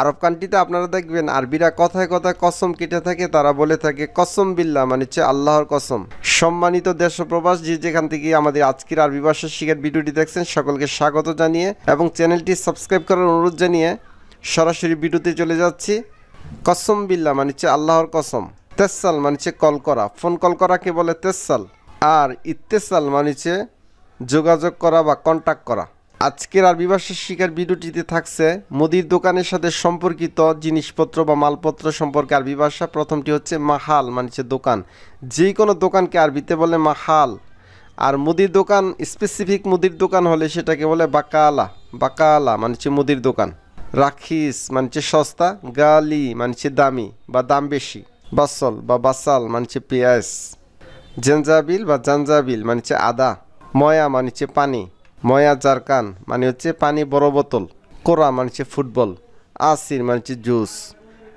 আরব কান্ট্রিতে আপনারা দেখবেন আরবিরা কথায় কথায় কসম কেটে থাকে তারা বলে থাকে কসম বিল্লা মানে হচ্ছে আল্লাহর কসম সম্মানিত দেশপ্রবাস যে যেখান থেকে আমাদের আজকের আরবি ভাষা শিকার ভিডিওটি দেখছেন সকলকে স্বাগত জানিয়ে এবং চ্যানেলটি সাবস্ক্রাইব করার অনুরোধ জানিয়ে সরাসরি ভিডিওতে চলে যাচ্ছি কসম বিল্লা মানে হচ্ছে আল্লাহর কসম তেসাল মানে হচ্ছে কল করা ফোন কল করাকে বলে তেসাল আর ইত্তেসাল মানে হচ্ছে যোগাযোগ করা বা কন্ট্যাক্ট করা আজকের আরবি ভাষা শিকার ভিডিওটিতে থাকছে মুদির দোকানের সাথে সম্পর্কিত জিনিসপত্র বা মালপত্র সম্পর্কে আরবি ভাষা প্রথমটি হচ্ছে মাহাল মানে হচ্ছে দোকান যে কোনো দোকানকে আরবিতে বলে মাহাল আর মুদির দোকান স্পেসিফিক মুদির দোকান হলে সেটাকে বলে বাকালা বাকালা মানে হচ্ছে মুদির দোকান রাখিস মানে হচ্ছে সস্তা গালি মানে হচ্ছে দামি বা দাম বেশি বাসল বা বাসাল মানে হচ্ছে পেঁয়াজ জেঞ্জাবিল বা জাঞ্জাবিল মানে হচ্ছে আদা ময়া মানে হচ্ছে পানি ময়া জারকান মানে হচ্ছে পানি বড় বোতল কোরা মানে হচ্ছে ফুটবল আসির মানে হচ্ছে জুস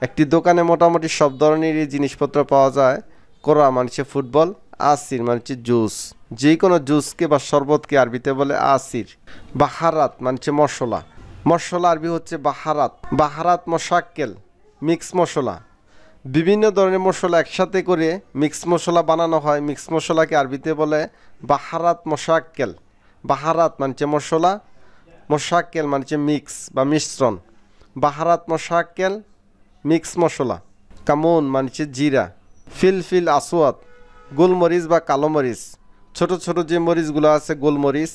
একটি দোকানে মোটামুটি সব ধরনেরই জিনিসপত্র পাওয়া যায় কোরা মানে হচ্ছে ফুটবল আসির মানে হচ্ছে জুস যে কোনো জুসকে বা শরবতকে আরবিতে বলে আসির বাহারাত মানে হচ্ছে মশলা মশলা আরবি হচ্ছে বাহারাত বাহারাত মশাক্কেল মিক্স মশলা বিভিন্ন ধরনের মশলা একসাথে করে মিক্স মশলা বানানো হয় মিক্স মশলাকে আরবিতে বলে বাহারাত মশাক্কেল বাহারাত মানছে মশলা মশাক্কেল মানছে মিক্স বা মিশ্রণ বাহারাত মশাকেল মিক্স মশলা কামুন মানছে জিরা ফিলফিল আসোয়াত গোলমরিচ বা কালো মরিচ ছোট ছোট যে মরিচগুলো আছে গোলমরিচ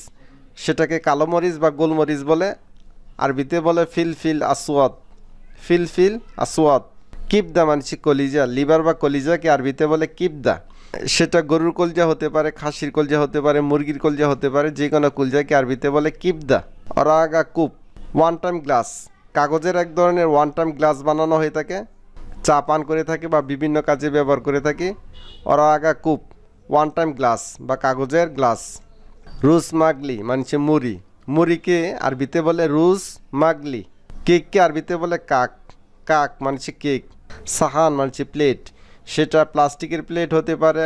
সেটাকে কালো মরিচ বা গোলমরিচ বলে আরবিতে বলে ফিলফিল আসওয়াত ফিলফিল আসোয়াত কিপদা মানছি কলিজা লিভার বা কলিজাকে আরবিতে বলে কিপদা সেটা গরুর কলজা হতে পারে খাসির কলজা হতে পারে মুরগির কলজা হতে পারে যে কোনো কলজাকে আরবিতে বলে কিপদা অরাগা কুপ ওয়ান টাইম গ্লাস কাগজের এক ধরনের ওয়ান টাইম গ্লাস বানানো হয়ে থাকে চা পান করে থাকে বা বিভিন্ন কাজে ব্যবহার করে থাকে অরাগা কুপ ওয়ান টাইম গ্লাস বা কাগজের গ্লাস রুস মাগলি মানছে মুড়ি মুড়িকে আরবিতে বলে রুস মাগলি কেককে আরবিতে বলে কাক কাক মানছে কেক সাহান মানছে প্লেট সেটা প্লাস্টিকের প্লেট হতে পারে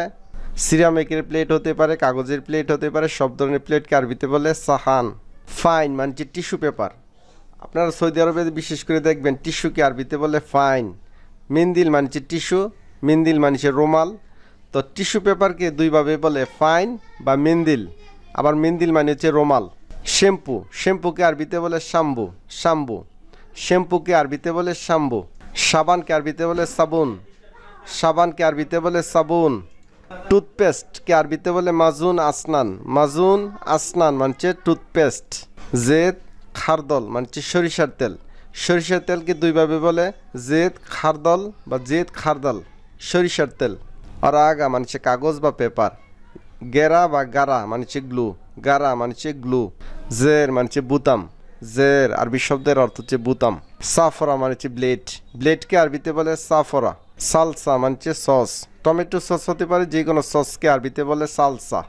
সিরামিকের প্লেট হতে পারে কাগজের প্লেট হতে পারে সব ধরনের প্লেটকে আরবিতে বলে সাহান ফাইন মানে যে টিস্যু পেপার আপনারা সৌদি আরবে বিশেষ করে দেখবেন টিস্যুকে আরবিতে বলে ফাইন মিন্দিল মানছে টিস্যু মিন্দিল মানছে রুমাল তো টিস্যু পেপারকে দুইভাবে বলে ফাইন বা মিন্দিল আবার মিন্দিল মানে হচ্ছে রোমাল শ্যাম্পু শ্যাম্পুকে আরবিতে বলে শ্যাম্বু শ্যাম্বু শ্যাম্পুকে আরবিতে বলে শ্যাম্বু সাবানকে আরবিতে বলে সাবুন সাবানকে আরবিতে বলে সাবুন টুথপেস্টকে আরবিতে বলে মাজুন আসনান মাজুন আসনান মানছে টুথপেস্ট জেদ খারদল মানছে সরিষার তেল সরিষার তেলকে দুইভাবে বলে জেদ খারদল বা জেদ খারদল সরিষার তেল আর আগা মানছে কাগজ বা পেপার গেরা বা গারা মানছে গ্লু গারা মানছে গ্লু জের মানছে বুতাম জের আরবি শব্দের অর্থ হচ্ছে বুতাম সাফরা মানছে ব্লেড ব্লেডকে আরবিতে বলে সাফরা সালসা মানছে সস টমেটো সস হতে পারে যে কোনো সসকে আরবিতে বলে সালসা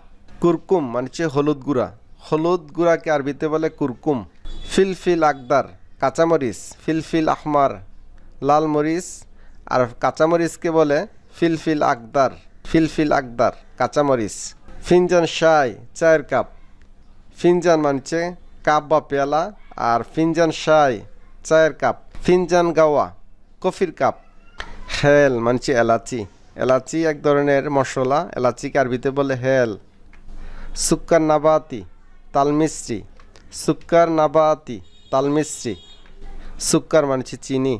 কুরকুম মানছে হলুদ গুঁড়া হলুদ গুঁড়াকে আরবিতে বলে কুরকুম ফিলফিল আকদার কাঁচামরিচ ফিলফিল আহমার লাল মরিচ আর কাঁচামরিচকে বলে ফিলফিল আকদার ফিলফিল আকদার কাঁচামরিচ ফিনজান সাই চায়ের কাপ ফিনজান মানছে কাপ বা পেয়ালা আর ফিনজান সাই চায়ের কাপ ফিনজান গাওয়া কফির কাপ হেল মানছি এলাচি এলাচি এক ধরনের মশলা এলাচিকে আরবিতে বলে হেল সুক্কার নাবাতি তালমিস্ত্রি সুক্কার নাবাতি তালমিস্ত্রি সুক্কার মানছি চিনি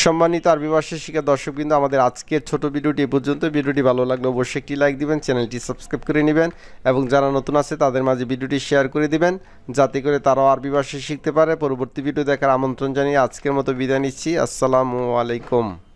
সম্মানিত আর ভাষা শিখা দর্শক কিন্তু আমাদের আজকের ছোট ভিডিওটি পর্যন্ত ভিডিওটি ভালো লাগলে অবশ্যই একটি লাইক দিবেন চ্যানেলটি সাবস্ক্রাইব করে নেবেন এবং যারা নতুন আছে তাদের মাঝে ভিডিওটি শেয়ার করে দিবেন যাতে করে তারাও আর ভাষা শিখতে পারে পরবর্তী ভিডিও দেখার আমন্ত্রণ জানিয়ে আজকের মতো বিদায় নিচ্ছি আসসালামু আলাইকুম